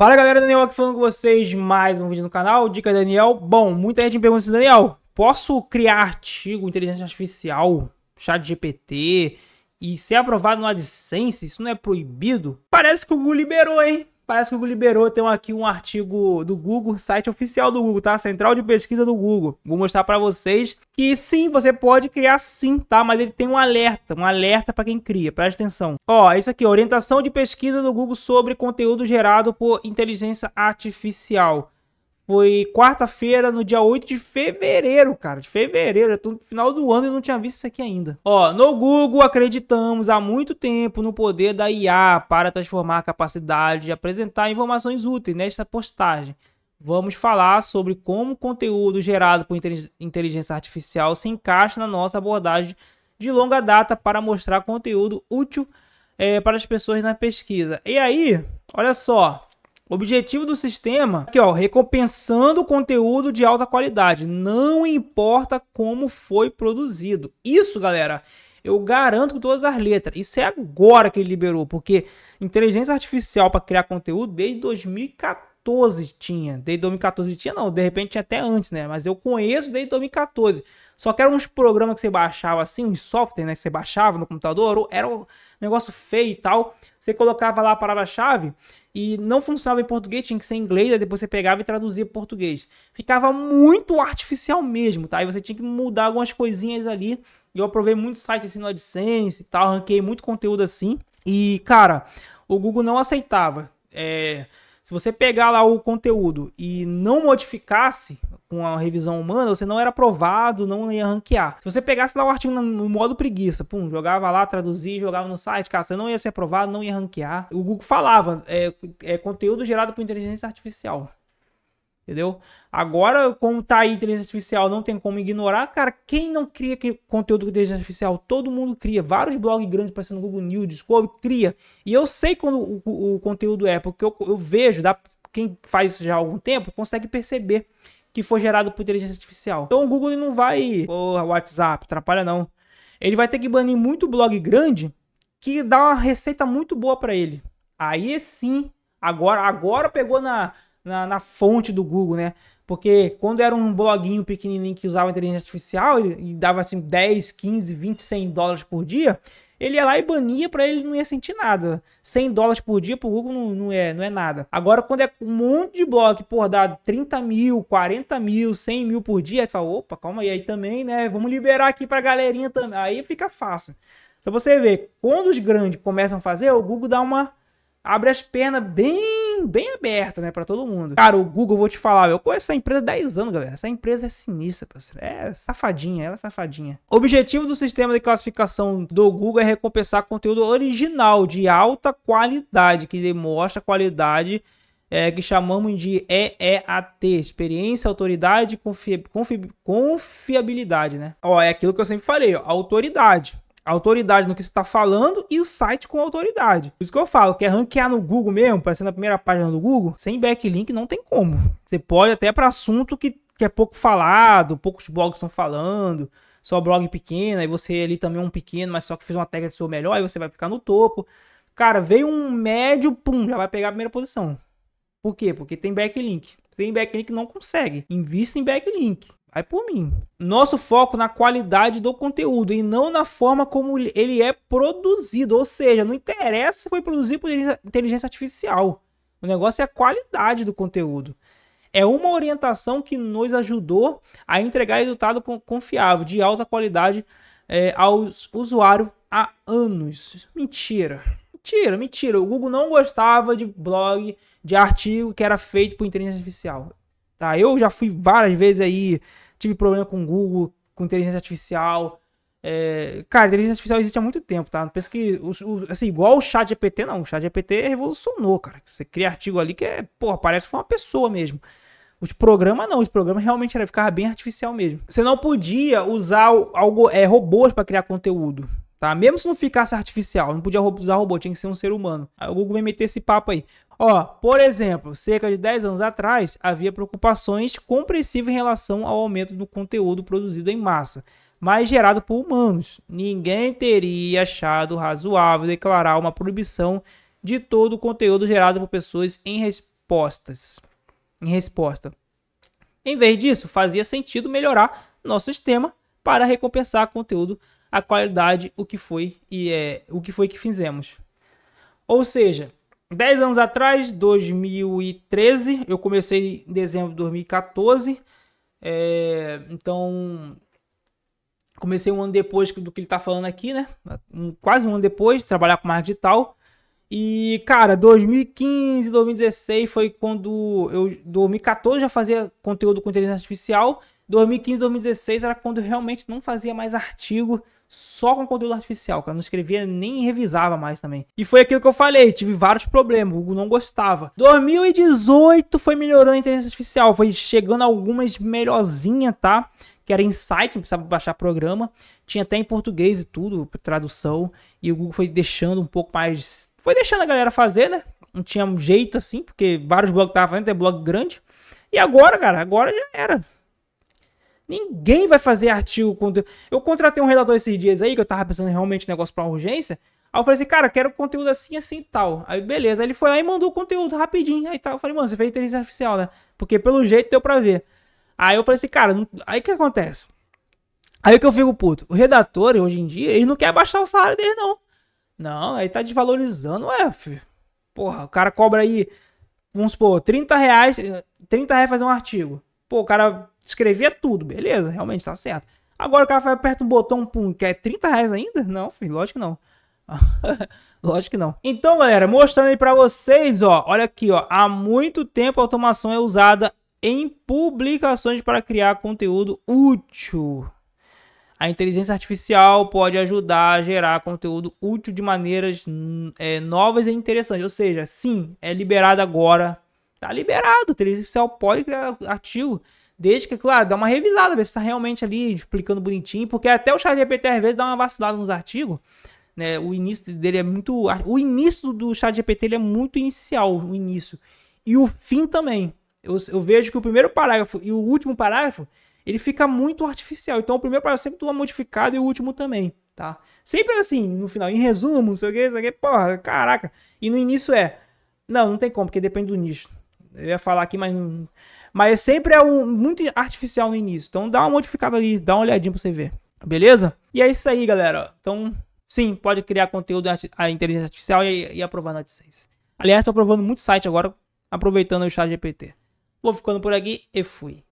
Fala galera, Daniel aqui falando com vocês, mais um vídeo no canal, Dica Daniel. Bom, muita gente me pergunta assim, Daniel, posso criar artigo, inteligência artificial, chat GPT e ser aprovado no AdSense? Isso não é proibido? Parece que o Google liberou, hein? Parece que o Google liberou, tem aqui um artigo do Google, site oficial do Google, tá? Central de pesquisa do Google. Vou mostrar para vocês que sim, você pode criar sim, tá? Mas ele tem um alerta, um alerta para quem cria, presta atenção. Ó, isso aqui, orientação de pesquisa do Google sobre conteúdo gerado por inteligência artificial. Foi quarta-feira, no dia 8 de fevereiro, cara. De fevereiro, é tô no final do ano e não tinha visto isso aqui ainda. Ó, no Google acreditamos há muito tempo no poder da IA para transformar a capacidade de apresentar informações úteis nesta postagem. Vamos falar sobre como o conteúdo gerado por inteligência artificial se encaixa na nossa abordagem de longa data para mostrar conteúdo útil é, para as pessoas na pesquisa. E aí, olha só, Objetivo do sistema, aqui é ó, recompensando conteúdo de alta qualidade, não importa como foi produzido. Isso, galera, eu garanto com todas as letras. Isso é agora que ele liberou, porque inteligência artificial para criar conteúdo desde 2014 2014 tinha. Desde 2014 tinha, não. De repente tinha até antes, né? Mas eu conheço desde 2014. Só que eram uns programas que você baixava assim, uns software, né? Que você baixava no computador, era um negócio feio e tal. Você colocava lá a palavra-chave e não funcionava em português, tinha que ser em inglês, aí depois você pegava e traduzia para português. Ficava muito artificial mesmo, tá? E você tinha que mudar algumas coisinhas ali. E eu aprovei muito site assim no AdSense e tal, ranquei muito conteúdo assim. E, cara, o Google não aceitava. É, se você pegar lá o conteúdo e não modificasse com a revisão humana, você não era aprovado, não ia ranquear. Se você pegasse lá o artigo no modo preguiça, pum, jogava lá, traduzia, jogava no site, cara, você não ia ser aprovado, não ia ranquear. O Google falava, é, é conteúdo gerado por inteligência artificial. Entendeu? Agora, como tá aí inteligência artificial, não tem como ignorar. Cara, quem não cria conteúdo com inteligência artificial? Todo mundo cria. Vários blogs grandes passando no Google News, Discovery, cria. E eu sei quando o, o, o conteúdo é, porque eu, eu vejo, dá, quem faz isso já há algum tempo, consegue perceber que foi gerado por inteligência artificial. Então o Google não vai, porra, WhatsApp, atrapalha não. Ele vai ter que banir muito blog grande que dá uma receita muito boa para ele. Aí sim, agora, agora pegou na na, na fonte do Google, né? Porque quando era um bloguinho pequenininho que usava inteligência artificial e dava assim 10, 15, 20, 100 dólares por dia, ele ia lá e bania para ele não ia sentir nada. 100 dólares por dia pro Google não, não, é, não é nada. Agora, quando é um monte de blog por dar 30 mil, 40 mil, 100 mil por dia, tu fala, opa, calma aí, aí também, né? Vamos liberar aqui pra galerinha também. Aí fica fácil. Então você vê, quando os grandes começam a fazer, o Google dá uma. abre as pernas bem bem, aberta, né, para todo mundo. Cara, o Google, eu vou te falar, eu conheço essa empresa há 10 anos, galera. Essa empresa é sinistra, parceiro. É safadinha, ela é safadinha. O objetivo do sistema de classificação do Google é recompensar conteúdo original de alta qualidade, que demonstra qualidade é, que chamamos de EEAT, experiência, autoridade, confi confi confiabilidade, né? Ó, é aquilo que eu sempre falei, ó, autoridade autoridade no que você está falando e o site com autoridade. Por isso que eu falo, quer ranquear no Google mesmo, parecendo a primeira página do Google, sem backlink não tem como. Você pode até para assunto que, que é pouco falado, poucos blogs estão falando, só blog pequeno, aí você ali também é um pequeno, mas só que fez uma tag do seu melhor, aí você vai ficar no topo. Cara, veio um médio, pum, já vai pegar a primeira posição. Por quê? Porque tem backlink. Sem backlink não consegue. Invista em backlink. Vai por mim. Nosso foco na qualidade do conteúdo e não na forma como ele é produzido. Ou seja, não interessa se foi produzido por inteligência artificial. O negócio é a qualidade do conteúdo. É uma orientação que nos ajudou a entregar resultado confiável, de alta qualidade é, ao usuário há anos. Mentira. Mentira, mentira. O Google não gostava de blog, de artigo que era feito por inteligência artificial. Tá? Eu já fui várias vezes aí, tive problema com o Google, com inteligência artificial. É, cara, inteligência artificial existe há muito tempo, tá? Não pensa que. O, o, assim, igual o chat GPT, não. O chat GPT revolucionou, cara. Você cria artigo ali que é, porra, parece que foi uma pessoa mesmo. Os programas não, os programas realmente era, ficar bem artificial mesmo. Você não podia usar algo, é, robôs para criar conteúdo tá? Mesmo se não ficasse artificial, não podia usar robô, tinha que ser um ser humano. Aí o Google vem meter esse papo aí. Ó, por exemplo, cerca de 10 anos atrás, havia preocupações compreensíveis em relação ao aumento do conteúdo produzido em massa, mas gerado por humanos. Ninguém teria achado razoável declarar uma proibição de todo o conteúdo gerado por pessoas em respostas. Em resposta. Em vez disso, fazia sentido melhorar nosso sistema para recompensar conteúdo a qualidade, o que foi e é o que foi que fizemos. Ou seja, 10 anos atrás, 2013, eu comecei em dezembro de 2014. É, então, comecei um ano depois do que ele está falando aqui, né? Um, quase um ano depois, trabalhar com marketing digital. E, cara, 2015, 2016 foi quando eu. 2014 já fazia conteúdo com inteligência artificial. 2015, 2016 era quando eu realmente não fazia mais artigo só com conteúdo artificial, eu Não escrevia nem revisava mais também. E foi aquilo que eu falei, tive vários problemas, o Google não gostava. 2018 foi melhorando a inteligência artificial, foi chegando algumas melhorzinha, tá? Que era insight, não precisava baixar programa. Tinha até em português e tudo, tradução. E o Google foi deixando um pouco mais. Foi deixando a galera fazer, né? Não tinha um jeito assim, porque vários blogs estavam fazendo, é blog grande. E agora, cara, agora já era. Ninguém vai fazer artigo. Quando... Eu contratei um redator esses dias aí, que eu tava pensando realmente em negócio pra urgência. Aí eu falei assim, cara, quero conteúdo assim, assim e tal. Aí beleza, aí ele foi lá e mandou o conteúdo rapidinho. Aí tal. eu falei, mano, você fez inteligência artificial, né? Porque pelo jeito deu pra ver. Aí eu falei assim, cara, não... aí que acontece? Aí que eu fico puto. O redator, hoje em dia, ele não quer baixar o salário dele, não. Não, aí tá desvalorizando, ué, filho. Porra, o cara cobra aí, vamos supor, 30 reais, 30 eh, reais fazer um artigo. Pô, o cara Escrevia tudo, beleza, realmente tá certo. Agora o cara vai aperta um botão, pum, quer 30 reais ainda? Não, filho, lógico que não. Lógico que não. Então, galera, mostrando aí pra vocês, ó. Olha aqui, ó. Há muito tempo a automação é usada em publicações para criar conteúdo útil. A inteligência artificial pode ajudar a gerar conteúdo útil de maneiras é, novas e interessantes. Ou seja, sim, é liberado agora. Tá liberado. A inteligência artificial pode criar artigo Desde que, claro, dá uma revisada, ver se está realmente ali explicando bonitinho, porque até o ChatGPT às vezes dá uma vacilada nos artigos. Né? O início dele é muito. O início do ChatGPT ele é muito inicial, o início. E o fim também. Eu, eu vejo que o primeiro parágrafo e o último parágrafo ele fica muito artificial. Então o primeiro parágrafo sempre é modificado e o último também, tá? Sempre é assim, no final, em resumo, não sei o que, não sei o que, porra, caraca. E no início é, não, não tem como, porque depende do nicho. Eu ia falar aqui, mas não, mas é sempre é um, muito artificial no início. Então dá uma modificada ali, dá uma olhadinha pra você ver. Beleza? E é isso aí, galera. Então, sim, pode criar conteúdo a inteligência artificial e, e aprovar na AdSense. Aliás, estou aprovando muito site agora, aproveitando o chat GPT. Vou ficando por aqui e fui.